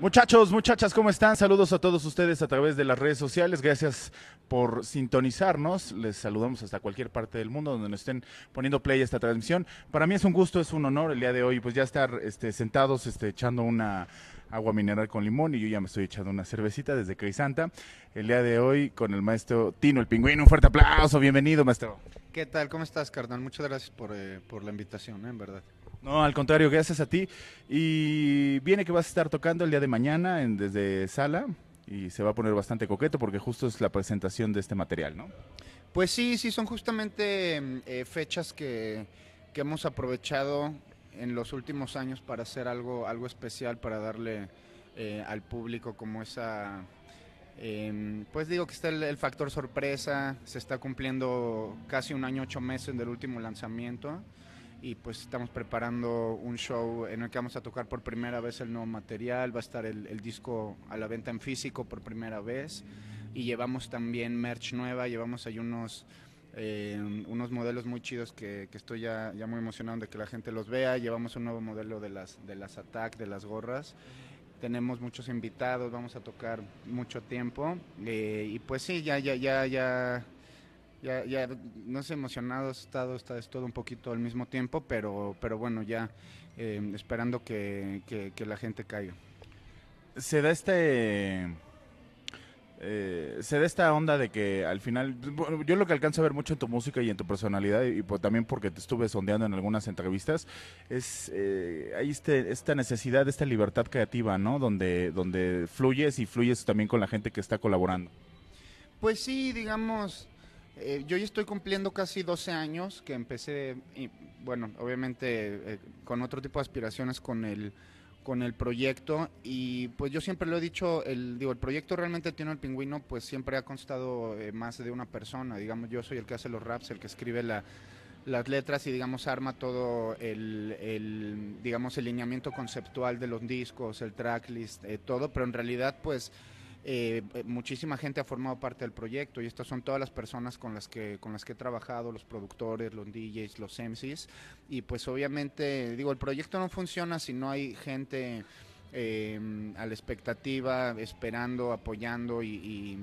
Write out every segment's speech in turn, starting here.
Muchachos, muchachas, ¿cómo están? Saludos a todos ustedes a través de las redes sociales. Gracias por sintonizarnos. Les saludamos hasta cualquier parte del mundo donde nos estén poniendo play esta transmisión. Para mí es un gusto, es un honor el día de hoy, pues ya estar este, sentados, este, echando una agua mineral con limón y yo ya me estoy echando una cervecita desde Crisanta. El día de hoy con el maestro Tino el Pingüino. Un fuerte aplauso, bienvenido, maestro. ¿Qué tal? ¿Cómo estás, carnal? Muchas gracias por, eh, por la invitación, ¿eh? en verdad. No, al contrario, gracias a ti. Y viene que vas a estar tocando el día de mañana en, desde sala y se va a poner bastante coqueto porque justo es la presentación de este material, ¿no? Pues sí, sí, son justamente eh, fechas que, hemos aprovechado en los últimos años para hacer algo, algo especial, para darle eh, al público como esa... Em, pues digo que está el, el, factor sorpresa, se está cumpliendo casi un año, ocho meses del último lanzamiento y pues estamos preparando un show en el que vamos a tocar por primera vez el nuevo material, va a estar el, disco a la venta en físico por primera vez y llevamos también merch nueva, llevamos ahí unos... Eh, unos modelos muy chidos que, que, estoy ya, ya muy emocionado de que la gente los vea. Llevamos un nuevo modelo de las, de las Attack, de las gorras. Tenemos muchos invitados, vamos a tocar mucho tiempo. Eh, y pues sí, ya, ya, ya, ya ya, ya no sé, emocionado, estado, está es todo un poquito al mismo tiempo, pero, pero bueno, ya em, esperando que, que, la gente caiga. Se da este... Eh, se da esta onda de que al final, yo lo que alcanzo a ver mucho en tu música y en tu personalidad, y, pues también porque te estuve sondeando en algunas entrevistas, es eh, hay este, esta necesidad, esta libertad creativa, ¿no? Donde, donde fluyes y fluyes también con la gente que está colaborando. Pues sí, digamos, eh, yo ya estoy cumpliendo casi 12 años que empecé, y, bueno, obviamente eh, con otro tipo de aspiraciones con el, con el proyecto y pues yo siempre lo he dicho, el, digo, el proyecto realmente tiene el pingüino, pues siempre ha constado eh, más de una persona, digamos, yo soy el que hace los raps, el que escribe las letras y digamos arma todo el, el, digamos el lineamiento conceptual de los discos, el tracklist, todo, pero en realidad pues eh, eh, muchísima gente ha formado parte del proyecto y estas son todas las personas con las que con las que he trabajado, los productores, los DJs, los MCs y pues obviamente digo el proyecto no funciona si no hay gente em, a la expectativa, esperando, apoyando y,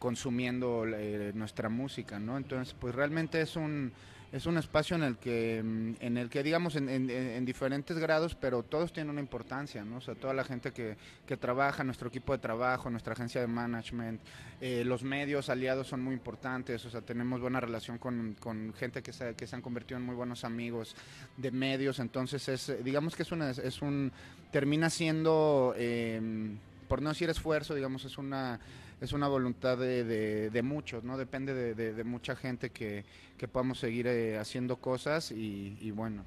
consumiendo eh, nuestra música, ¿no? Entonces pues realmente es un es un espacio en el que, mm, en el que digamos, en, diferentes grados, pero todos tienen una importancia, ¿no? O sea, toda la gente que, que trabaja, nuestro equipo de trabajo, nuestra agencia de management, eh, los medios aliados son muy importantes, o sea, tenemos buena relación con, con gente que se, que se han convertido en muy buenos amigos de medios, entonces es, digamos que es, una, es un, termina siendo, em, por no decir esfuerzo, digamos, es una es una voluntad de, muchos, ¿no? Depende de, mucha gente que, podamos seguir eh, haciendo cosas y, bueno.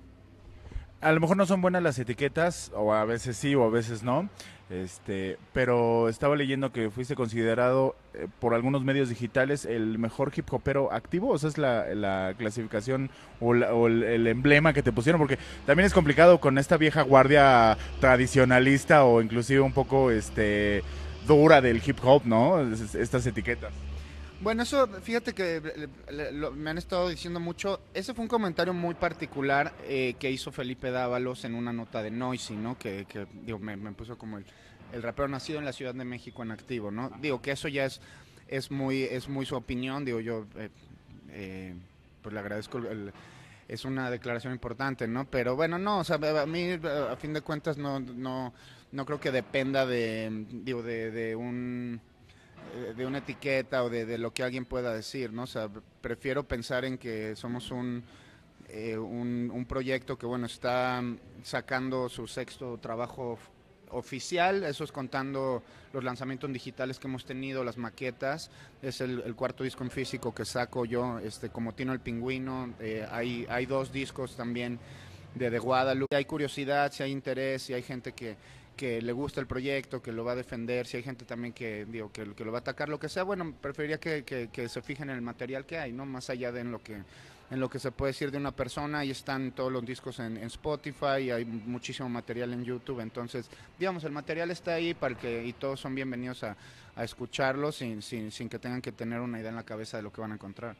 A lo mejor no son buenas las etiquetas, o a veces sí, o a veces no. Este, pero estaba leyendo que fuiste considerado eh, por algunos medios digitales el mejor hip hopero activo. O sea, es la, clasificación o, el, el, emblema que te pusieron, porque también es complicado con esta vieja guardia tradicionalista o inclusive un poco este dura del hip hop, ¿no? Estas etiquetas. Bueno, eso, fíjate que eh, me han estado diciendo mucho. Ese fue un comentario muy particular eh, que hizo Felipe Dávalos en una nota de Noisy, ¿no? Que, me, puso como el, rapero nacido en la Ciudad de México en activo, ¿no? Digo, que eso ya es, es, muy, es muy su opinión. Digo, yo, eh, pues le agradezco es una declaración importante, ¿no? Pero bueno, no, o sea, a mí a fin de cuentas no, no creo que dependa de, digo, de, un de una etiqueta o de, lo que alguien pueda decir, ¿no? prefiero pensar en que somos eh, un, un, proyecto que, bueno, está sacando su sexto trabajo oficial, eso es contando los lanzamientos digitales que hemos tenido, las maquetas, es el, cuarto disco en físico que saco yo, este, como Tino el Pingüino, eh, hay, hay dos discos también de, de Guadalupe, hay curiosidad, si hay interés, si hay gente que, que le gusta el proyecto, que lo va a defender, si hay gente también que, digo, que, lo va a atacar, lo que sea, bueno, preferiría que, se fijen en el material que hay, ¿no? Más allá de en lo que en lo que se puede decir de una persona, ahí están todos los discos en, Spotify, hay muchísimo material en YouTube, entonces, digamos, el material está ahí para que, y todos son bienvenidos a, a escucharlo sin, sin que tengan que tener una idea en la cabeza de lo que van a encontrar.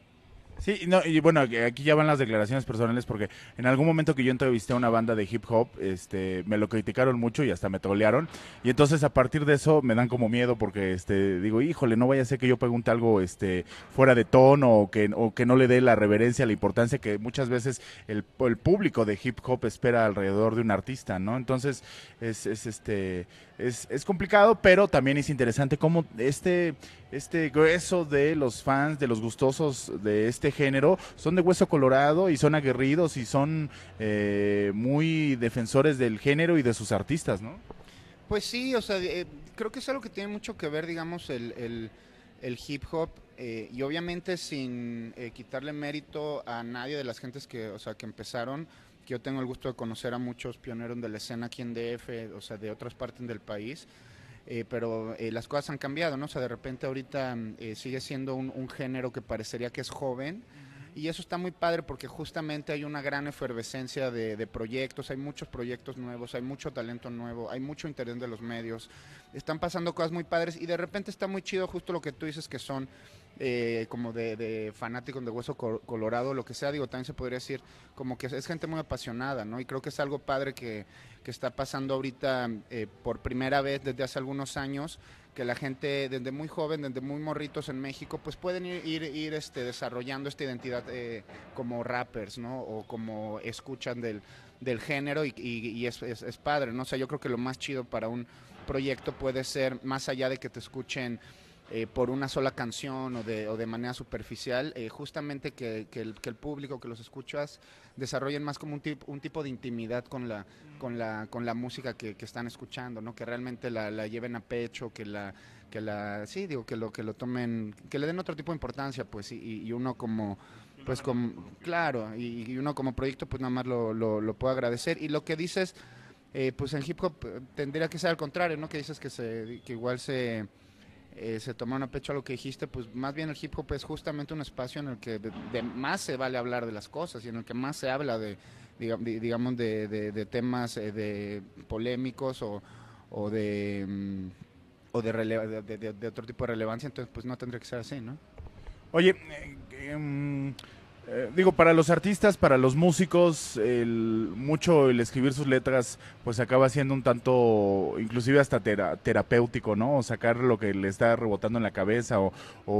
Sí, no, y bueno, aquí ya van las declaraciones personales porque en algún momento que yo entrevisté a una banda de hip hop, este, me lo criticaron mucho y hasta me trolearon. Y entonces a partir de eso me dan como miedo porque este, digo, híjole, no vaya a ser que yo pregunte algo este, fuera de tono o que, que no le dé la reverencia, la importancia que muchas veces el, el público de hip hop espera alrededor de un artista, ¿no? Entonces es, es este, es, es complicado, pero también es interesante cómo este este grueso de los fans, de los gustosos de este género, son de hueso colorado y son aguerridos y son eh, muy defensores del género y de sus artistas, ¿no? Pues sí, o sea, eh, creo que es algo que tiene mucho que ver, digamos, el, hip hop eh, y obviamente sin quitarle mérito a nadie de las gentes que, o sea, que empezaron, que yo tengo el gusto de conocer a muchos pioneros de la escena aquí en DF, o sea, de otras partes del país eh, pero eh, las cosas han cambiado, ¿no? O sea, de repente ahorita mm, eh, sigue siendo un, género que parecería que es joven. Y eso está muy padre porque justamente hay una gran efervescencia de, de, proyectos, hay muchos proyectos nuevos, hay mucho talento nuevo, hay mucho interés de los medios, están pasando cosas muy padres y de repente está muy chido justo lo que tú dices que son eh, como de, fanáticos de hueso colorado, lo que sea, digo, también se podría decir como que es gente muy apasionada, ¿no? Y creo que es algo padre que, está pasando ahorita eh, por primera vez desde hace algunos años, que la gente desde muy joven, desde muy morritos en México, pues pueden ir, ir, este, desarrollando esta identidad eh, como rappers, ¿no? O como escuchan del, género y, y, es, es padre, ¿no? O sea, yo creo que lo más chido para un proyecto puede ser, más allá de que te escuchen eh, por una sola canción o de, o de manera superficial, eh, justamente que, el, público, que los escuchas, desarrollen más como un, un tipo de intimidad con la, con la, con la música que, están escuchando, ¿no? que realmente la, lleven a pecho, que la, que la, sí, digo, que lo, que lo tomen, que le den otro tipo de importancia, pues, y, uno como, pues, como, claro, y, uno como proyecto, pues, nada más lo, lo, puedo agradecer. Y lo que dices, eh, pues, en hip hop tendría que ser al contrario, ¿no? Que dices que, se, que igual se eh, se tomaron a pecho a lo que dijiste, pues más bien el hip hop es justamente un espacio en el que de, más se vale hablar de las cosas y en el que más se habla de, digamos, de, temas eh, de polémicos o, o de... Mm, o de, otro tipo de relevancia, entonces pues no tendría que ser así, ¿no? Oye, eh, mm, eh, digo, para los artistas, para los músicos, mucho el escribir sus letras, pues acaba siendo un tanto, inclusive hasta terapéutico, ¿no? O sacar lo que le está rebotando en la cabeza o,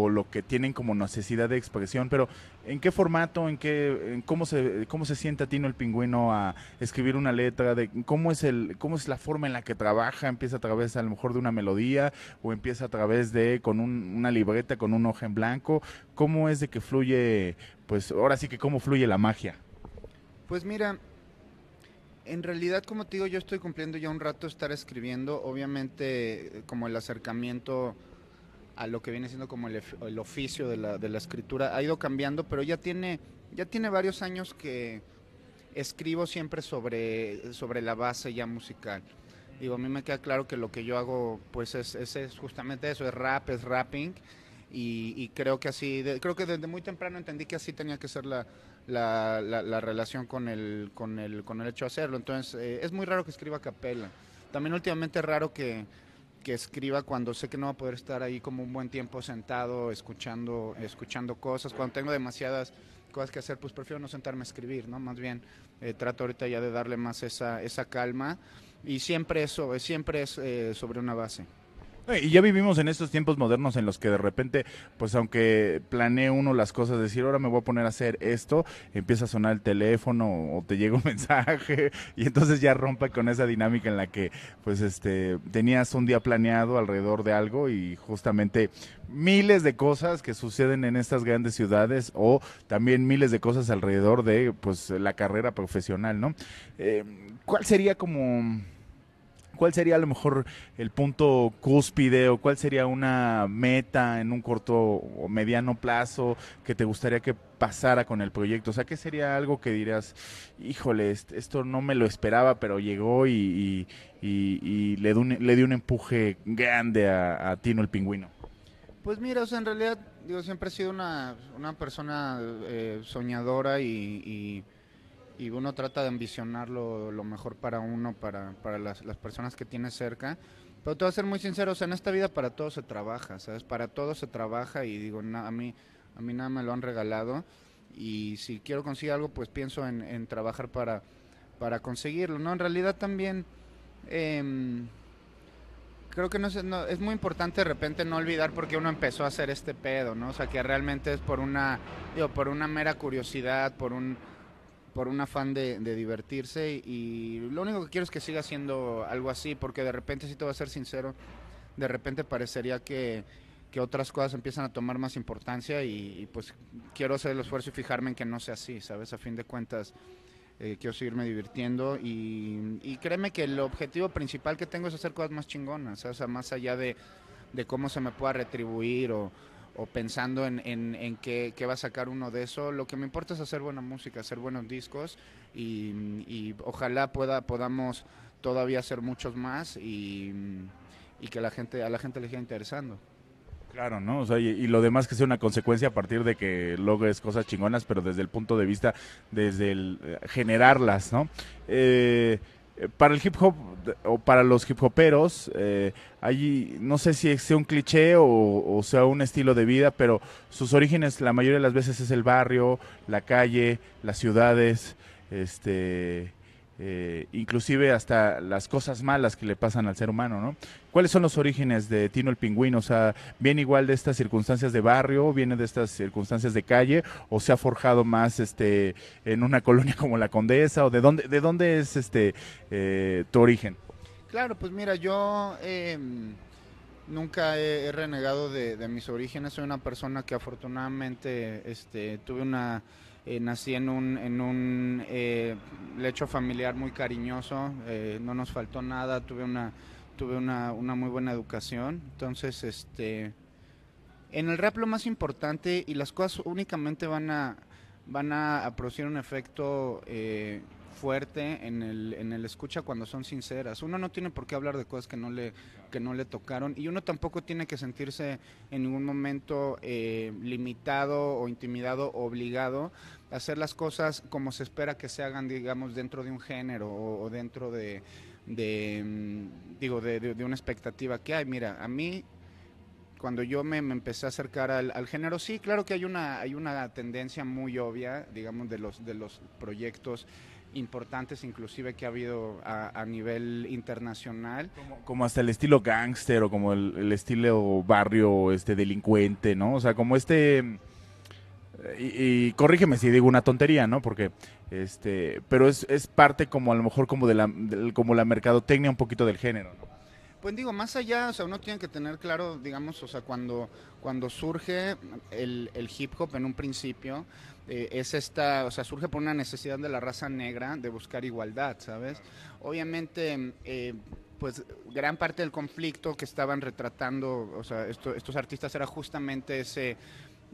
lo que tienen como necesidad de expresión. Pero, ¿en qué formato, en qué, cómo se, cómo se sienta Tino el Pingüino a escribir una letra? De cómo es el, cómo es la forma en la que trabaja. Empieza a través, a lo mejor, de una melodía o empieza a través de con una libreta con un ojo en blanco. ¿Cómo es de que fluye? pues ahora sí que cómo fluye la magia. Pues mira, en realidad, como te digo, yo estoy cumpliendo ya un rato estar escribiendo. Obviamente, como el acercamiento a lo que viene siendo como el, oficio de la, escritura ha ido cambiando, pero ya tiene, ya tiene varios años que escribo siempre sobre, sobre la base ya musical. Digo, a mí me queda claro que lo que yo hago, pues es justamente eso, es rap, es rapping y, creo que así, creo que desde muy temprano entendí que así tenía que ser la, relación con el, con, el, con el hecho de hacerlo. Entonces, eh, es muy raro que escriba capela. También últimamente es raro que, escriba cuando sé que no va a poder estar ahí como un buen tiempo sentado escuchando escuchando cosas cuando tengo demasiadas cosas que hacer pues prefiero no sentarme a escribir no más bien eh, trato ahorita ya de darle más esa esa calma y siempre eso eh, siempre es sobre una base y ya vivimos en estos tiempos modernos en los que de repente, pues aunque planee uno las cosas, decir, ahora me voy a poner a hacer esto, empieza a sonar el teléfono o te llega un mensaje y entonces ya rompe con esa dinámica en la que, pues este, tenías un día planeado alrededor de algo y justamente miles de cosas que suceden en estas grandes ciudades o también miles de cosas alrededor de, pues, la carrera profesional, ¿no? Eh, ¿Cuál sería como ¿Cuál sería a lo mejor el punto cúspide o cuál sería una meta en un corto o mediano plazo que te gustaría que pasara con el proyecto? O sea, ¿qué sería algo que dirías, híjole, esto no me lo esperaba, pero llegó y, le, dio un, empuje grande a, Tino el Pingüino? Pues mira, o sea, en realidad, yo siempre he sido una, persona eh, soñadora y y uno trata de ambicionar lo mejor para uno, para, para las, las, personas que tiene cerca. Pero te voy a ser muy sincero, en esta vida para todo se trabaja, ¿sabes? Para todo se trabaja y digo, a, mí, a mí nada me lo han regalado y si quiero conseguir algo, pues pienso en, trabajar para, para conseguirlo, ¿no? En realidad también... Em, creo que no es, muy importante de repente no olvidar por qué uno empezó a hacer este pedo, ¿no? O sea, que realmente es por una, digo, por una mera curiosidad, por un, por un afán de, divertirse y, lo único que quiero es que siga siendo algo así, porque de repente, si te voy a ser sincero, de repente parecería que, otras cosas empiezan a tomar más importancia y, pues quiero hacer el esfuerzo y fijarme en que no sea así, ¿sabes? A fin de cuentas, eh, quiero seguirme divirtiendo y, créeme que el objetivo principal que tengo es hacer cosas más chingonas, o sea, más allá de cómo se me pueda retribuir o o pensando en, en, qué, va a sacar uno de eso. Lo que me importa es hacer buena música, hacer buenos discos y, ojalá pueda, podamos todavía hacer muchos más y, que la gente, a la gente le siga interesando. Claro, ¿no? O sea, y, lo demás que sea una consecuencia a partir de que logres cosas chingonas, pero desde el punto de vista, desde el eh, generarlas, ¿no? Eh, eh, para el hip hop o para los hip hoperos, eh, no sé si sea un cliché o, o, sea un estilo de vida, pero sus orígenes la mayoría de las veces es el barrio, la calle, las ciudades, este, eh, inclusive hasta las cosas malas que le pasan al ser humano, ¿no? ¿Cuáles son los orígenes de Tino el Pingüino? O sea, ¿viene igual de estas circunstancias de barrio, viene de estas circunstancias de calle, o se ha forjado más este, en una colonia como la Condesa, o de dónde, de dónde es este, eh, tu origen? Claro, pues mira, yo em, nunca he, renegado de, de, mis orígenes, soy una persona que afortunadamente este, tuve una eh, nací en un, en un eh, lecho familiar muy cariñoso, eh, no nos faltó nada, tuve una, tuve una, una, muy buena educación. Entonces, este, en el rap lo más importante y las cosas únicamente van a, van a producir un efecto fuerte en el, en el escucha cuando son sinceras. Uno no tiene por qué hablar de cosas que no le, que no le tocaron y uno tampoco tiene que sentirse en ningún momento eh, limitado o intimidado, obligado hacer las cosas como se espera que se hagan, digamos, dentro de un género o, dentro de, mm, digo, de, una expectativa que hay. Mira, a mí, cuando yo me, empecé a acercar al, género, sí, claro que hay una, hay una tendencia muy obvia, digamos, de los, de los proyectos importantes inclusive que ha habido a, nivel internacional. Como, hasta el estilo gángster o como el, el, estilo barrio este delincuente, ¿no? O sea, como este y, corrígeme si digo una tontería, ¿no? Porque, este, pero es, parte como a lo mejor como de la, como la mercadotecnia un poquito del género, ¿no? Pues digo, más allá, o sea, uno tiene que tener claro, digamos, o sea, cuando, cuando surge el, hip hop en un principio, eh, es esta, o sea, surge por una necesidad de la raza negra de buscar igualdad, ¿sabes? Obviamente, eh, pues gran parte del conflicto que estaban retratando, o sea, estos artistas era justamente ese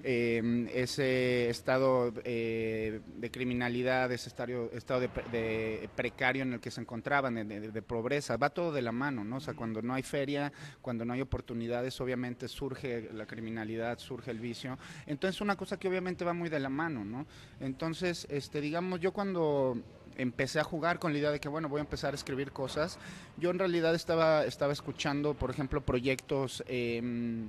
eh, ese estado eh, de criminalidad, ese estado, estado de, precario en el que se encontraban, de, pobreza, va todo de la mano, ¿no? O sea, cuando no hay feria, cuando no hay oportunidades, obviamente surge la criminalidad, surge el vicio. Entonces, una cosa que obviamente va muy de la mano, ¿no? Entonces, este, digamos, yo cuando empecé a jugar con la idea de que, bueno, voy a empezar a escribir cosas, yo en realidad estaba, estaba escuchando, por ejemplo, proyectos... Eh,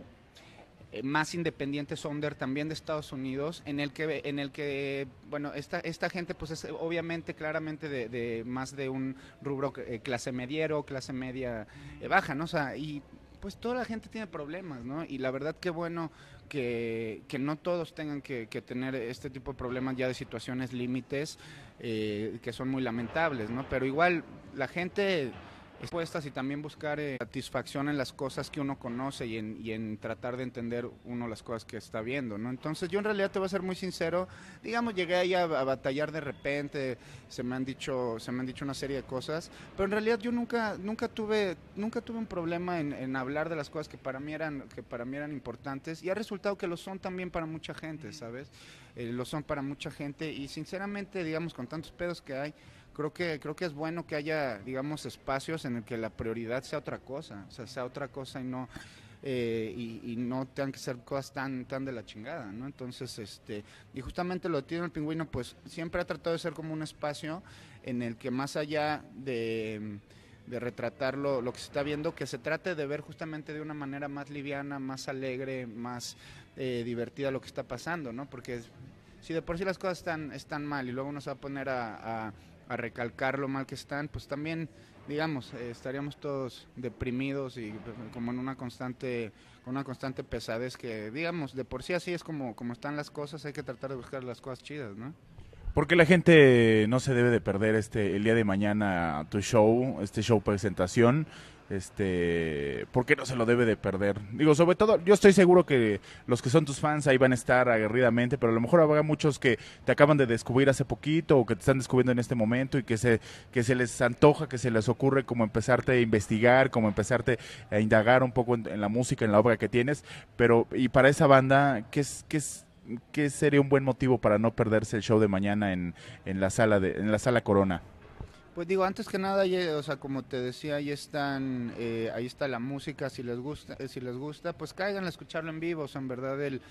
eh, más independiente Sonder también de Estados Unidos, en el que, en el que bueno, esta, esta gente pues es obviamente claramente de, más de un rubro eh, clase mediero, clase media eh, baja, ¿no? O sea, y pues toda la gente tiene problemas, ¿no? Y la verdad que bueno que, que no todos tengan que, tener este tipo de problemas ya de situaciones límites que son muy lamentables, ¿no? Pero igual la gente respuestas y también buscar eh, satisfacción en las cosas que uno conoce y en, y en, tratar de entender uno las cosas que está viendo, ¿no? Entonces yo en realidad te voy a ser muy sincero, digamos, llegué ahí a, batallar de repente, se me han dicho, se me han dicho una serie de cosas, pero en realidad yo nunca, nunca tuve, nunca tuve un problema en, hablar de las cosas que para mí eran, que para mí eran importantes y ha resultado que lo son también para mucha gente, ¿sabes? Eh, lo son para mucha gente y sinceramente, digamos, con tantos pedos que hay, creo que creo que es bueno que haya digamos espacios en el que la prioridad sea otra cosa o sea sea otra cosa y no eh, y, no tengan que ser cosas tan de la chingada no entonces este y justamente lo tiene el pingüino pues siempre ha tratado de ser como un espacio en el que más allá de de retratar lo, que se está viendo, que se trate de ver justamente de una manera más liviana, más alegre, más eh, divertida lo que está pasando, ¿no? Porque si de por sí las cosas están, están mal y luego nos va a poner a a recalcar lo mal que están, pues también, digamos, eh, estaríamos todos deprimidos y pues, como en una constante, con una constante pesadez que, digamos, de por sí así es como, como están las cosas, hay que tratar de buscar las cosas chidas, ¿no? Porque la gente no se debe de perder este el día de mañana tu show, este show presentación? Este, qué no se lo debe de perder? Digo, sobre todo, yo estoy seguro que los que son tus fans ahí van a estar aguerridamente, pero a lo mejor habrá muchos que te acaban de descubrir hace poquito o que te están descubriendo en este momento y que se, que se les antoja, que se les ocurre como empezarte a investigar, como empezarte a indagar un poco en, la música, en la obra que tienes, pero y para esa banda, ¿qué es, qué es qué sería un buen motivo para no perderse el show de mañana en, en la sala de, en la sala Corona? Pues digo, antes que nada, o sea, como te decía, ahí están, eh, ahí está la música, si les gusta, eh, si les gusta, pues caigan a escucharlo en vivo, o sea, en verdad el,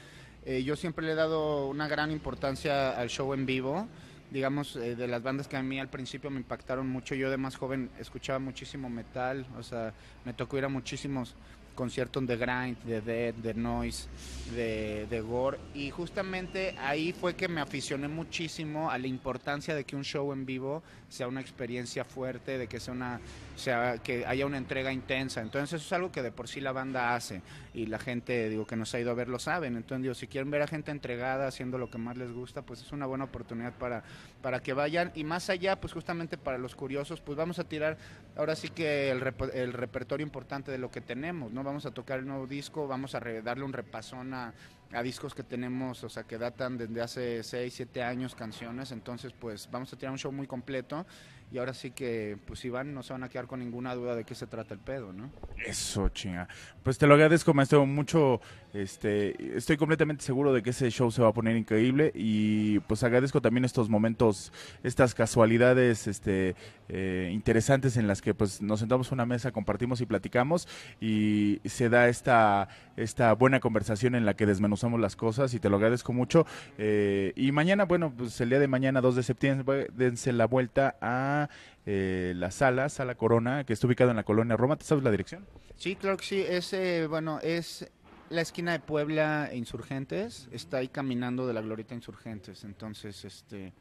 eh, yo siempre le he dado una gran importancia al show en vivo, digamos, de las bandas que a mí al principio me impactaron mucho, yo de más joven escuchaba muchísimo metal, o sea, me tocó ir a muchísimos conciertos de Grind, de Dead, de Noise, de, Gore. Y justamente ahí fue que me aficioné muchísimo a la importancia de que un show en vivo sea una experiencia fuerte, de que sea una sea, que haya una entrega intensa. Entonces eso es algo que de por sí la banda hace y la gente digo que nos ha ido a ver lo saben. Entonces digo, si quieren ver a gente entregada haciendo lo que más les gusta, pues es una buena oportunidad para, para que vayan. Y más allá, pues justamente para los curiosos, pues vamos a tirar ahora sí que el, el repertorio importante de lo que tenemos, ¿no? vamos a tocar el nuevo disco, vamos a darle un repasón a, a discos que tenemos, o sea, que datan desde hace 6, 7 años canciones, entonces pues vamos a tirar un show muy completo y ahora sí que pues si van no se van a quedar con ninguna duda de qué se trata el pedo, ¿no? Eso, chinga. Pues te lo agradezco, maestro, mucho, este, estoy completamente seguro de que ese show se va a poner increíble y pues agradezco también estos momentos, estas casualidades, este, eh, interesantes en las que pues nos sentamos a una mesa, compartimos y platicamos y se da esta, esta buena conversación en la que desmenuzamos usamos las cosas y te lo agradezco mucho. Eh, y mañana, bueno, pues el día de mañana, 2 de septiembre, pues, dense la vuelta a eh, la sala, Sala Corona, que está ubicada en la colonia Roma. ¿Te sabes la dirección? Sí, claro que sí. Es, eh, bueno, es la esquina de Puebla Insurgentes. Está ahí caminando de la Glorita Insurgentes. Entonces, este,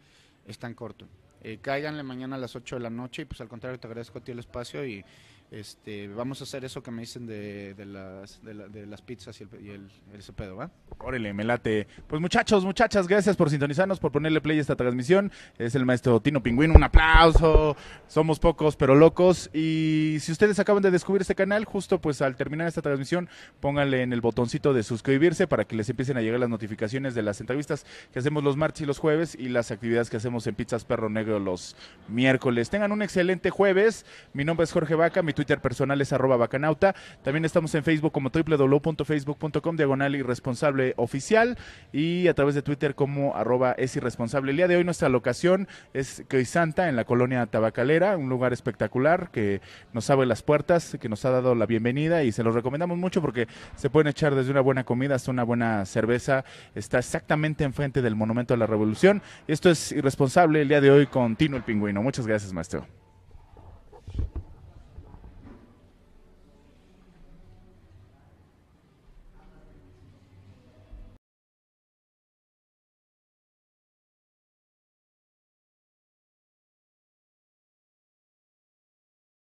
es tan corto. Eh, cáiganle mañana a las 8 de la noche y pues al contrario te agradezco a ti el espacio y este, vamos a hacer eso que me dicen de, las, pizzas y, el, el, ese ¿va? Órale, me late. Pues muchachos, muchachas, gracias por sintonizarnos, por ponerle play a esta transmisión. Es el maestro Tino Pingüino, un aplauso. Somos pocos, pero locos. Y si ustedes acaban de descubrir este canal, justo pues al terminar esta transmisión, pónganle en el botoncito de suscribirse para que les empiecen a llegar las notificaciones de las entrevistas que hacemos los martes y los jueves y las actividades que hacemos en Pizzas Perro Negro los miércoles. Tengan un excelente jueves. Mi nombre es Jorge Vaca, mi Twitter personal es arroba bacanauta. También estamos en Facebook como www.facebook.com diagonal irresponsable oficial y a través de Twitter como arroba es irresponsable. El día de hoy nuestra locación es Santa en la colonia Tabacalera, un lugar espectacular que nos abre las puertas, que nos ha dado la bienvenida y se los recomendamos mucho porque se pueden echar desde una buena comida hasta una buena cerveza. Está exactamente enfrente del Monumento a la Revolución. Esto es irresponsable el día de hoy con Tino el Pingüino. Muchas gracias, maestro.